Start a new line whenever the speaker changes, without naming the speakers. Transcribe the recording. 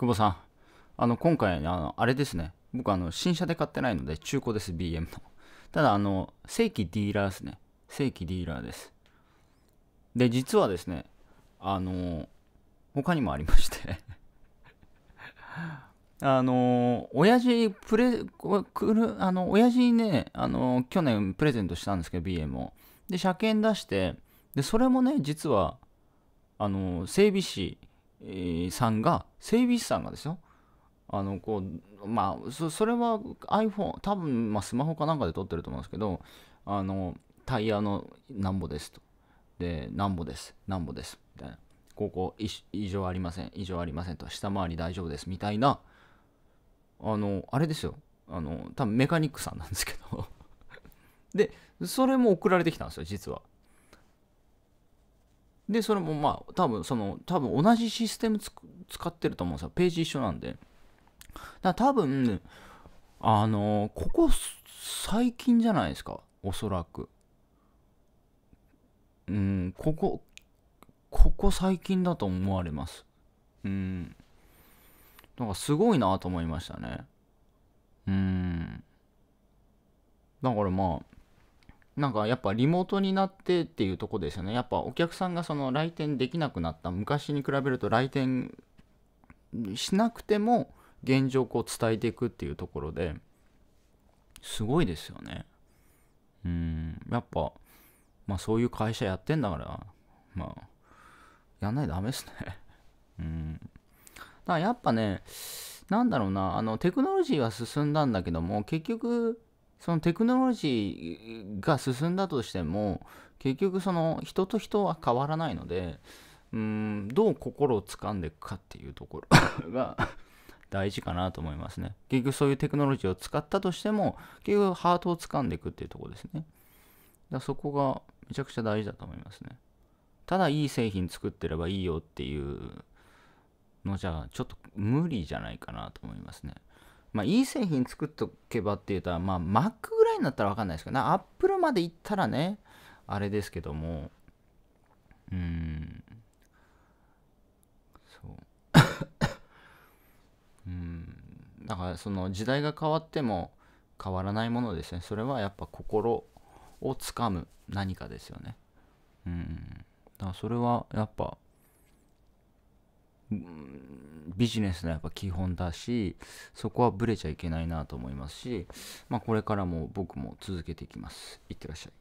久保さん、あの今回、あのあれですね、僕あの、新車で買ってないので、中古です、BM の。ただ、あの、正規ディーラーですね。正規ディーラーです。で、実はですね、あの、他にもありまして あの、親父、プレ、くる、あの、親父にね、あの、去年プレゼントしたんですけど、BM を。で、車検出して、で、それもね、実は、あの、整備士さんが整備士さんがですよあのこうまあそそれは iPhone 多分まあスマホかなんかで撮ってると思うんですけどあのタイヤのなんぼですとでなんぼですなんぼですみたいなここ異常ありません異常ありませんと下回り大丈夫ですみたいなあのあれですよあの多分メカニックさんなんですけど でそれも送られてきたんですよ実はで、それもまあ、多分その、多分同じシステム使ってると思うんですよ。ページ一緒なんで。だ多分、あの、ここ最近じゃないですか。おそらく。うん、ここ、ここ最近だと思われます。うん。なんかすごいなと思いましたね。うん。だからまあ、なんかやっぱリモートになってっていうとこですよね。やっぱお客さんがその来店できなくなった、昔に比べると来店しなくても現状をこう伝えていくっていうところですごいですよね。うん、やっぱ、まあそういう会社やってんだから、まあ、やんないとダメですね。うん。だからやっぱね、なんだろうな、あの、テクノロジーは進んだんだけども、結局、そのテクノロジーが進んだとしても結局その人と人は変わらないのでうんどう心を掴んでいくかっていうところ が大事かなと思いますね結局そういうテクノロジーを使ったとしても結局ハートを掴んでいくっていうところですねだそこがめちゃくちゃ大事だと思いますねただいい製品作ってればいいよっていうのじゃちょっと無理じゃないかなと思いますねまあ、いい製品作っとけばっていうと、まあ、Mac ぐらいになったら分かんないですけどアップルまでいったらね、あれですけども、うん、そう。うん、だからその時代が変わっても変わらないものですね。それはやっぱ心をつかむ何かですよね。うん。だからそれはやっぱ、ビジネスのやっぱ基本だしそこはブレちゃいけないなと思いますし、まあ、これからも僕も続けていきますいってらっしゃい